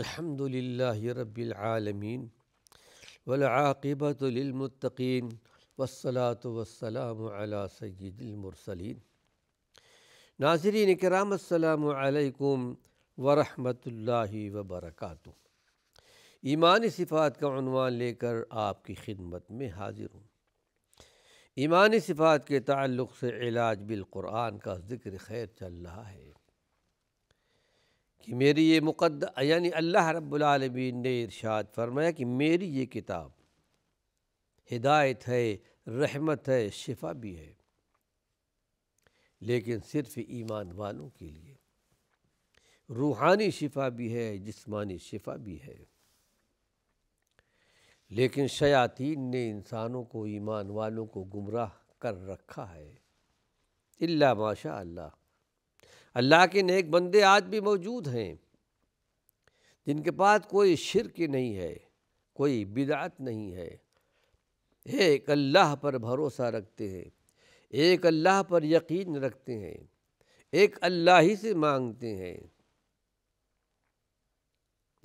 الحمد لله رب العالمين والعاقبة للمتقين والصلاة والسلام على سيد المرسلين नाजरीन कराम अल्लाम वरहमतुल्लाह वबरकत ईमानी सिफ़ात का उनवान लेकर आपकी खिदमत में हाजिर हूँ ईमानी सिफ़ात के ताल्लुक़ से इलाज बिलकुरान का ज़िक्र खैर चल रहा है कि मेरी ये मुकद यानी अल्लाह रब्लमीन ने इरशाद फरमाया कि मेरी ये किताब हिदायत है रहमत है शिफा भी है लेकिन सिर्फ ईमान वालों के लिए रूहानी शिफा भी है जिस्मानी शिफा भी है लेकिन शयातीन ने इंसानों को ईमान वालों को गुमराह कर रखा है इल्ला माशा अल्लाह अल्लाह के नेक बंदे आज भी मौजूद हैं जिनके पास कोई शिरक नहीं है कोई बिदात नहीं है एक अल्लाह पर भरोसा रखते हैं एक अल्लाह पर यकीन रखते हैं एक अल्लाह ही से मांगते हैं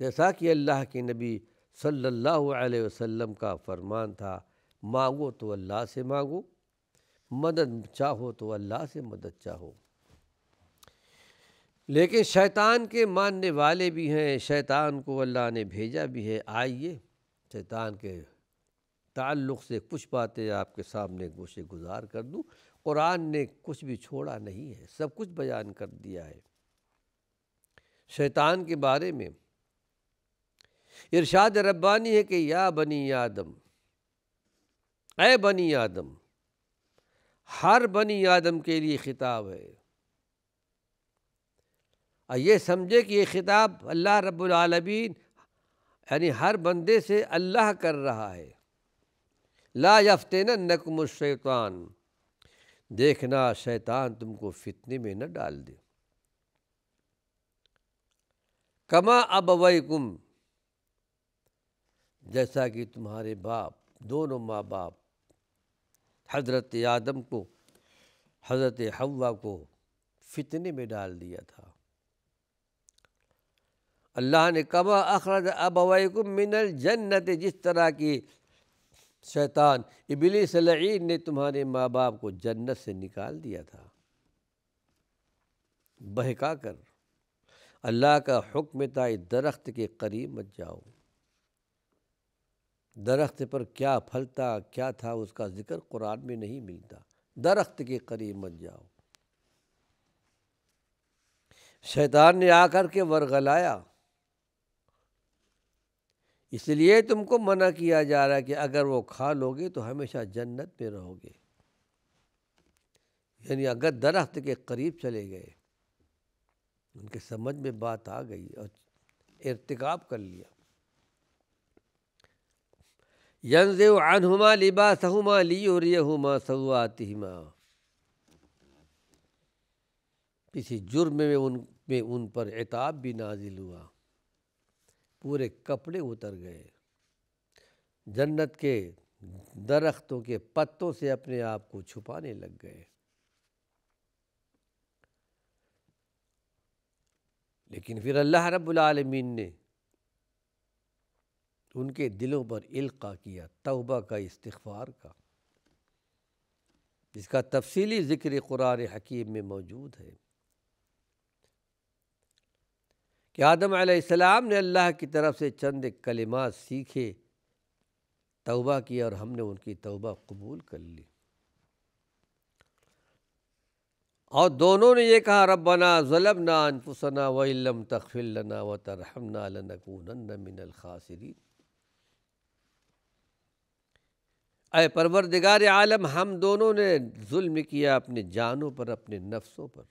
जैसा कि अल्लाह के नबी सल्लल्लाहु अलैहि वसल्लम का फरमान था मांगो तो अल्लाह से मांगो मदद चाहो तो अल्लाह से मदद चाहो लेकिन शैतान के मानने वाले भी हैं शैतान को अल्लाह ने भेजा भी है आइए शैतान के ताल्लुक़ से कुछ बातें आपके सामने गोशे गुजार कर दूँ क़ुरान ने कुछ भी छोड़ा नहीं है सब कुछ बयान कर दिया है शैतान के बारे में इरशाद रब्बानी है कि या बनी आदम ए बनी आदम हर बनी आदम के लिए ख़िताब है और ये समझे कि ये ख़िताब अल्लाह रब्लमीन यानी हर बंदे से अल्लाह कर रहा है ला यफ्तना नकम शैतान देखना शैतान तुमको फितने में न डाल दे कमा अब वैकुम जैसा कि तुम्हारे बाप दोनों माँ बाप हज़रत आदम को हज़रत हवा को फितने में डाल दिया था अल्लाह ने कमा अखरज अब मिनल जन्नत जिस तरह की शैतान इबली सलईन ने तुम्हारे माँ बाप को जन्नत से निकाल दिया था बहका कर अल्लाह का हुक्म था दरख्त के करीब मत जाओ दरख्त पर क्या फलता क्या था उसका ज़िक्र कुरान में नहीं मिलता दरख्त के करीब मत जाओ शैतान ने आकर के वरगलाया इसलिए तुमको मना किया जा रहा है कि अगर वो खा लोगे तो हमेशा जन्नत में रहोगे यानी अगर दरख्त के करीब चले गए उनके समझ में बात आ गई और इरतकब कर लिया यंजे अनहुमा लिबा सहुमा ली और यहुमा सहुआतिमा किसी जुर्म में उन में उन पर एताब भी नाजिल हुआ पूरे कपड़े उतर गए जन्नत के दरख्तों के पत्तों से अपने आप को छुपाने लग गए लेकिन फिर अल्लाह रब्बुल आलमीन ने उनके दिलों पर इल्का किया तौबा का इस्तफार का जिसका तफसीली ज़िक्र कुरान हकीम में मौजूद है कि आदम आसमाम ने अल्लाह की तरफ से चंद कलिमात सीखे तौबा की और हमने उनकी तौबा कबूल कर ली और दोनों ने ये कहा रबना ज़लब ना अनफुसना वम तखफिलना व तरहमना लनकून मिनल खासरीन अय परवरदिगार आलम हम दोनों ने जुल्म किया अपने जानों पर अपने नफ्सों पर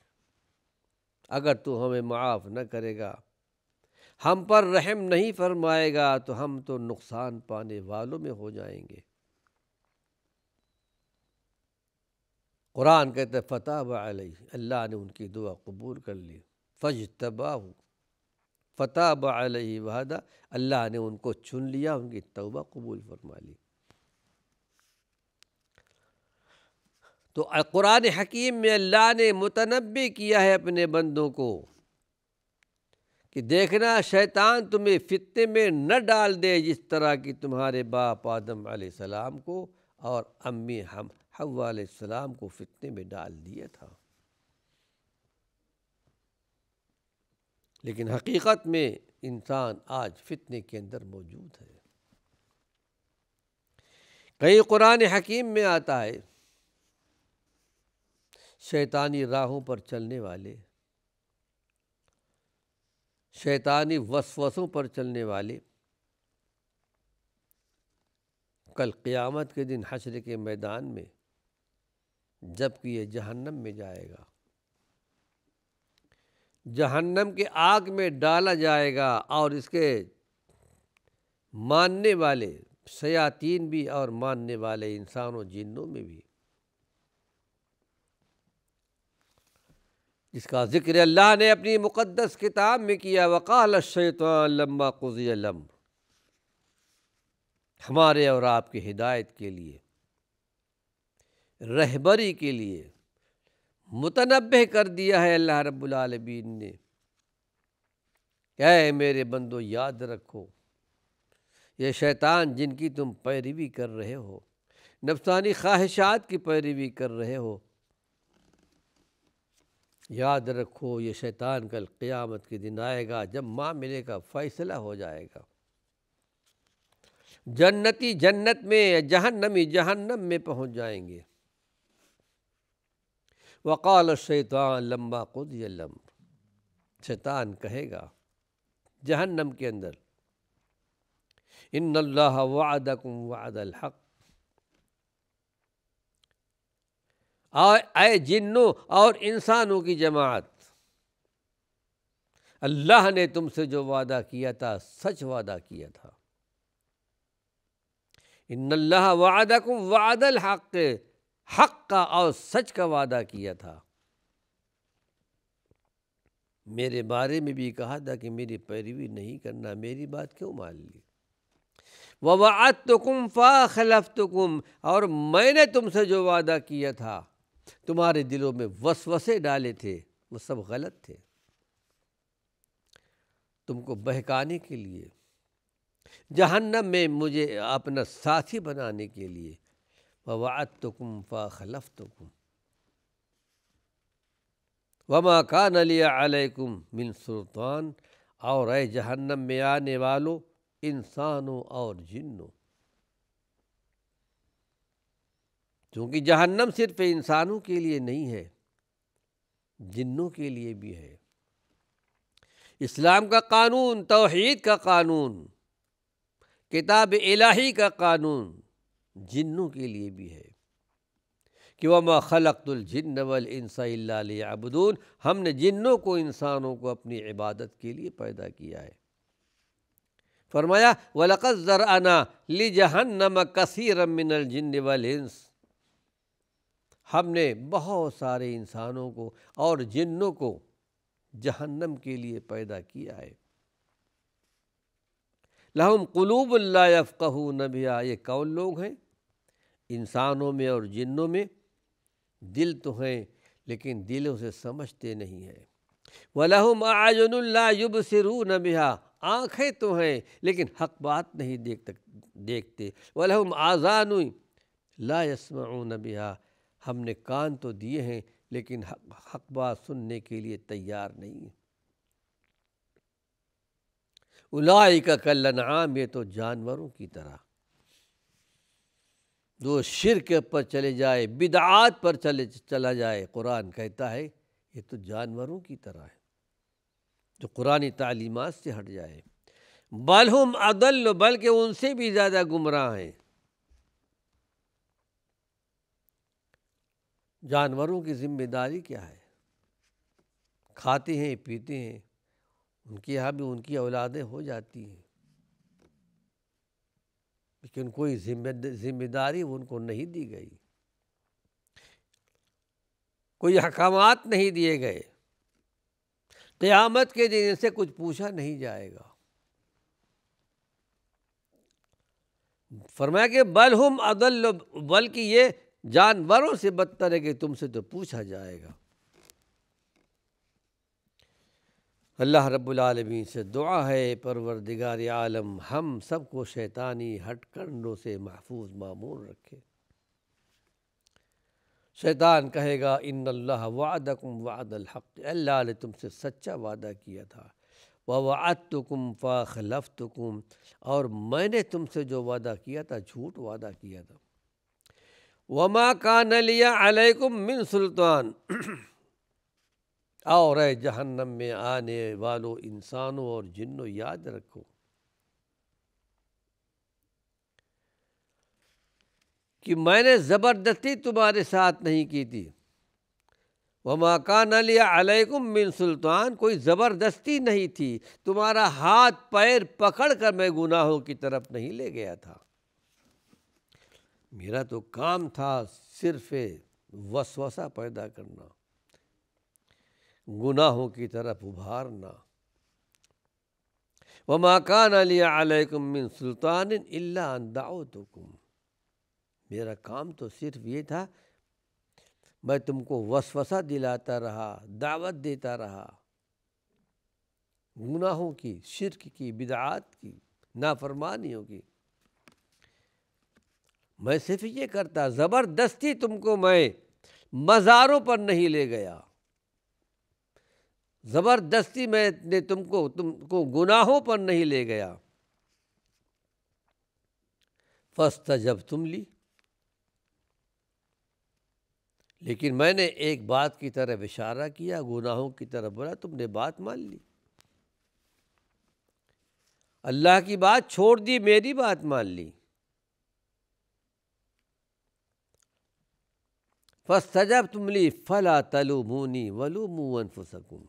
अगर तू हमें माफ़ न करेगा हम पर रहम नहीं फरमाएगा तो हम तो नुकसान पाने वालों में हो जाएंगे कुरान कहते फ़तह अल्लाह ने उनकी दुआ कबूल कर ली फ़ज तबाह फ़तह बलही वहदा अल्लाह ने उनको चुन लिया उनकी तौबा कबूल फरमा ली तो कुरान हकीम में अल्लाह ने मुतनबी किया है अपने बंदों को कि देखना शैतान तुम्हें फितने में न डाल दे जिस तरह की तुम्हारे बाप आदम सलाम को और अम्मी हम हवा सलाम को फितने में डाल दिया था लेकिन हकीकत में इंसान आज फितने के अंदर मौजूद है कई कुरान हकीम में आता है शैतानी राहों पर चलने वाले शैतानी वसवसों पर चलने वाले कल क़यामत के दिन हशर के मैदान में जबकि ये जहन्नम में जाएगा जहन्नम के आग में डाला जाएगा और इसके मानने वाले सयातीन भी और मानने वाले इंसानों जिन्नों में भी जिसका ज़िक्र अल्लाह ने अपनी मुक़दस किताब में किया वक़ाल शैतलम्बा कुम हमारे और आपके हिदायत के लिए रहबरी के लिए मुतनब कर दिया है अल्लाह रब्बुलमीन ने क्या मेरे बंदो याद रखो ये शैतान जिनकी तुम पैरवी कर रहे हो नफसानी ख्वाहिशात की पैरवी कर रहे हो याद रखो ये शैतान कल क़ियामत के दिन आएगा जब माँ का फ़ैसला हो जाएगा जन्नती जन्नत में जहन्नमी जहन्नम में पहुँच जाएंगे वक़ाल शैतान लम्बा खुद यम शैतान कहेगा जहन्नम के अंदर इन वादकुम वादल हक़ और आए जिन्नों और इंसानों की जमात अल्लाह ने तुमसे जो वादा किया था सच वादा किया था अल्लाह वादा को वादल हक हक का और सच का वादा किया था मेरे बारे में भी कहा था कि मेरी पैरवी नहीं करना मेरी बात क्यों मान ली ववात तो कुम फ़ा खलफ तो कुम और मैंने तुमसे जो वादा किया था तुम्हारे दिलों में वसवसे डाले थे वो सब गलत थे तुमको बहकाने के लिए जहन्नम में मुझे अपना साथी बनाने के लिए ववात तो कुम फलफ तो कुम वमा कान अलैकुम मिन सुल्तान और ए जहन्नम में आने वालों इंसानों और जिन्नों क्योंकि जहन्नम सिर्फ इंसानों के लिए नहीं है जिन्नों के लिए भी है इस्लाम का कानून तोहद का कानून किताब इलाही का कानून जिन्नों के लिए भी है कि वह खलकतुलजिन हमने जिन्नों को इंसानों को अपनी इबादत के लिए पैदा किया है फरमाया वलक़र अना ली जहन्नम कसी मिनल जिन वल हमने बहुत सारे इंसानों को और जिन्नों को जहन्नम के लिए पैदा किया है लहम कलूबल्लाफ़ू नबिया ये कौन लोग हैं इंसानों में और जिन्नों में दिल तो हैं लेकिन दिलों से समझते नहीं हैं वलहम आजनल्लाब सिरू नबिया आँखें तो हैं लेकिन हक बात नहीं देख तक देखते वलहम आज़ान ला नबिया हमने कान तो दिए हैं लेकिन हक, हक बात सुनने के लिए तैयार नहीं है उलाई का कल्लनाम ये तो जानवरों की तरह जो शिरक पर चले जाए बिदात पर चले चला जाए कुरान कहता है ये तो जानवरों की तरह है जो कुरानी तालीमत से हट जाए बलहुम अदल बल्कि उनसे भी ज़्यादा गुमराह हैं जानवरों की जिम्मेदारी क्या है खाते हैं पीते हैं उनके यहाँ भी उनकी औलादें हो जाती हैं लेकिन कोई जिम्मेदारी उनको नहीं दी गई कोई अहकाम नहीं दिए गए क़यामत के दिन से कुछ पूछा नहीं जाएगा फरमाया कि बल हम अदल बल्कि ये जानवरों से बदतर है कि तुमसे तो पूछा जाएगा अल्लाह रब्लमी से दुआ है परवरदिगार आलम हम सबको शैतानी हटकंडों से महफूज मामूर रखे शैतान कहेगा इन अल्लाह वादकुम वादल हक़ अल्लाह ने तुमसे सच्चा वादा किया था व वातुकुम फ़ाखलफ़ुकुम और मैंने तुमसे जो वादा किया था झूठ वादा किया था वमा का नलिया अलैकुम मिन सुल्तान और जहन्नम में आने वालों इंसानों और जिन्नों याद रखो कि मैंने ज़बरदस्ती तुम्हारे साथ नहीं की थी वमा का नलिया अलैकुम मिन सुल्तान कोई ज़बरदस्ती नहीं थी तुम्हारा हाथ पैर पकड़ कर मैं गुनाहों की तरफ नहीं ले गया था मेरा तो काम था सिर्फ वसवसा पैदा करना गुनाहों की तरफ उभारना व माकान अलियाकुम बिन सुल्तान कुम मेरा काम तो सिर्फ ये था मैं तुमको वसवसा दिलाता रहा दावत देता रहा गुनाहों की शिरक की बिदात की नाफरमानियों की मैं सिर्फ ये करता ज़बरदस्ती तुमको मैं मज़ारों पर नहीं ले गया ज़बरदस्ती मैंने तुमको तुमको गुनाहों पर नहीं ले गया फस्त जब तुम ली लेकिन मैंने एक बात की तरह इशारा किया गुनाहों की तरह बोला तुमने बात मान ली अल्लाह की बात छोड़ दी मेरी बात मान ली तुम तुमली फ़ला तलु तलुमूनी वलूमून फसकुम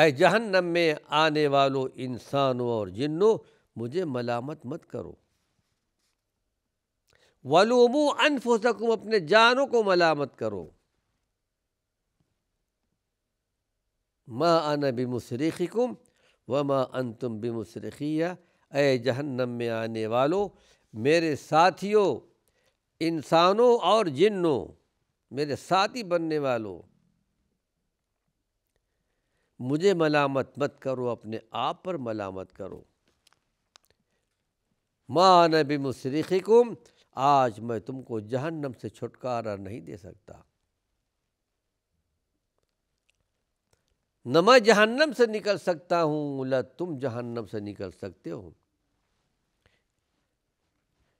अय जहन्नम में आने वालों इंसानों और जिन्नों मुझे मलामत मत करो वलूमू अनफुसकुम अपने जानों को मलामत करो माँ अन कुम व मा अन तुम बिमुसरखिया अय जहन्नम में आने वालों मेरे साथियों इंसानों और जिन्नों मेरे साथी बनने वालों मुझे मलामत मत करो अपने आप पर मलामत करो माँ नबी को आज मैं तुमको जहन्नम से छुटकारा नहीं दे सकता न मैं जहन्नम से निकल सकता हूँ ल तुम जहन्नम से निकल सकते हो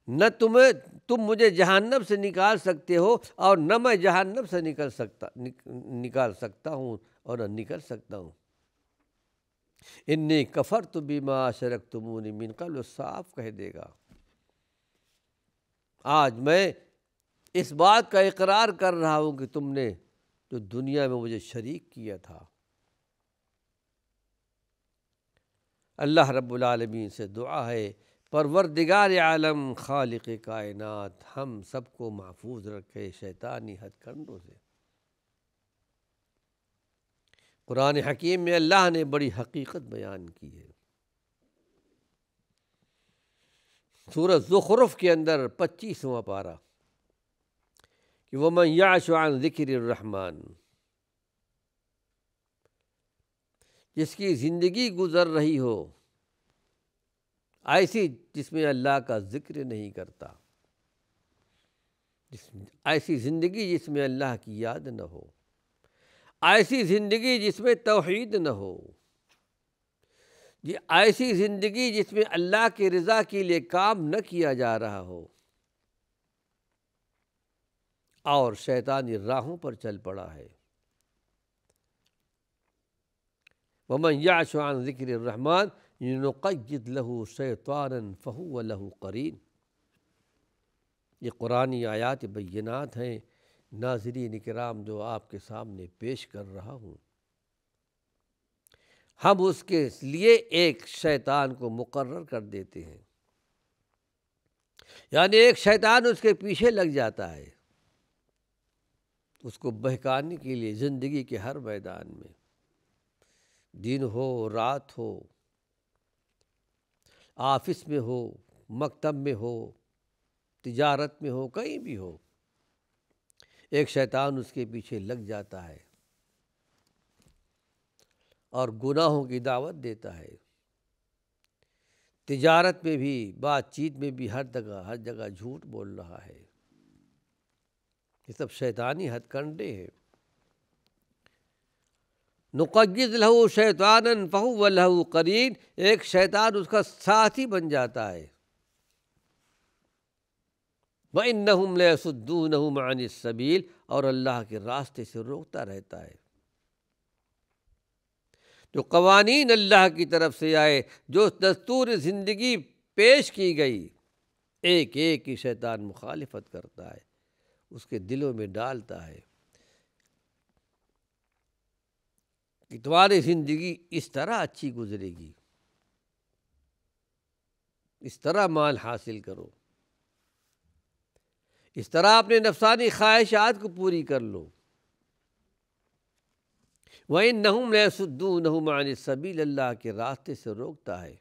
न तुम्हें तुम मुझे जहन्नम से निकाल सकते हो और न मैं जहन्नम से निकल सकता नि, निकाल सकता हूँ और न निकल सकता हूँ इन्नी कफर तो बीमा शरक तुमूनी मिनकल साफ कह देगा आज मैं इस बात का इकरार कर रहा हूँ कि तुमने जो दुनिया में मुझे शरीक किया था अल्लाह रब्बुल रबालमीन से दुआ है परवरदिगार आलम खालिक कायनात हम सबको महफूज रखे शैतानी हथकंडों से कुरान हकीम में अल्लाह ने बड़ी हकीकत बयान की है सूरज ज़ुखरफ के अंदर पच्चीसवा पारा कि वमन याशान ज़िक्रहमान जिसकी ज़िंदगी गुज़र रही हो ऐसी जिसमें अल्लाह का ज़िक्र नहीं करता ऐसी ज़िंदगी जिसमें अल्लाह की याद न हो ऐसी ज़िंदगी जिसमें तोहद न हो ये ऐसी ज़िंदगी जिसमें अल्लाह की रज़ा के लिए काम न किया जा रहा हो और शैतानी राहों पर चल पड़ा है वमन याशान ज़िक्र रहमान नक़द लहू शैतान फ़हू लहू करीन ये कुरानी आयात बैनात हैं नाजरी निकराम जो आपके सामने पेश कर रहा हूँ हम उसके लिए एक शैतान को मुकर्र कर देते हैं यानी एक शैतान उसके पीछे लग जाता है उसको बहकाने के लिए ज़िंदगी के हर मैदान में दिन हो रात हो ऑफिस में हो मकतब में हो तिजारत में हो कहीं भी हो एक शैतान उसके पीछे लग जाता है और गुनाहों की दावत देता है तिजारत में भी बातचीत में भी हर जगह हर जगह झूठ बोल रहा है ये सब शैतानी हथकंडे हैं नुकज लहू शैतान फ़हू व लहु करीन एक शैतान उसका साथी बन जाता है वन नहमसद्दू नहमान सबील और अल्लाह के रास्ते से रोकता रहता है जो कवानीन अल्लाह की तरफ से आए जो दस्तूर ज़िंदगी पेश की गई एक एक ही शैतान मुखालफत करता है उसके दिलों में डालता है कि तुम्हारी ज़िंदगी इस तरह अच्छी गुजरेगी इस तरह माल हासिल करो इस तरह अपने नफसानी ख्वाहिशात को पूरी कर लो वही नहुम लसुद्दू नहुम आन सबील अल्लाह के रास्ते से रोकता है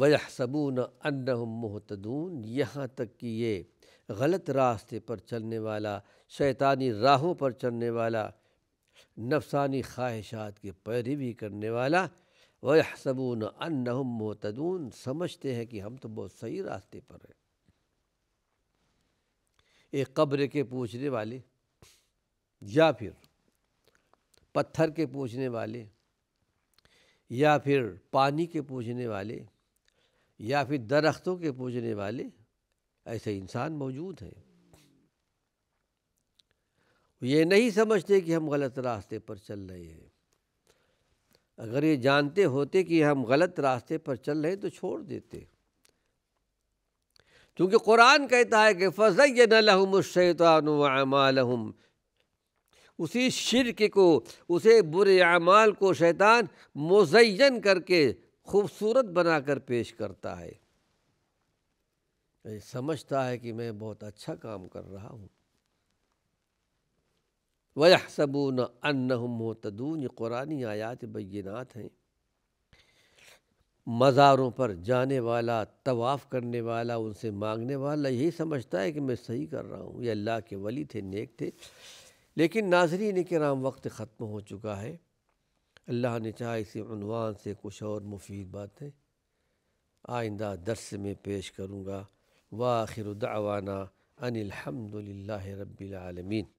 वह सबून अनहम मोहतदून यहाँ तक कि ये गलत रास्ते पर चलने वाला शैतानी राहों पर चलने वाला नफसानी ख्वाहिशात की पैरवी करने वाला वह हसबून अनहम मोतदून समझते हैं कि हम तो बहुत सही रास्ते पर हैं एक कब्र के पूछने वाले या फिर पत्थर के पूछने वाले या फिर पानी के पूछने वाले या फिर दरख्तों के पूछने वाले ऐसे इंसान मौजूद हैं ये नहीं समझते कि हम गलत रास्ते पर चल रहे हैं अगर ये जानते होते कि हम गलत रास्ते पर चल रहे हैं तो छोड़ देते क्योंकि कुरान कहता है कि फजैन शैतान उसी शिरक को उसे बुरे अमाल को शैतान मुजैन करके खूबसूरत बनाकर पेश करता है समझता है कि मैं बहुत अच्छा काम कर रहा हूँ वह सबून अनहमतदून ये कुरानी आयात बैनात हैं मज़ारों पर जाने वाला तवाफ़ करने वाला उनसे मांगने वाला यही समझता है कि मैं सही कर रहा हूँ ये अल्लाह के वली थे नेक थे लेकिन नाजरीन कराम वक्त ख़त्म हो चुका है अल्लाह ने चाहा इसी अनवान से कुछ और मुफीद बातें आइंदा दरस में पेश करूँगा वाखिर दावाना अनिलहमदिल्ला रबालमीन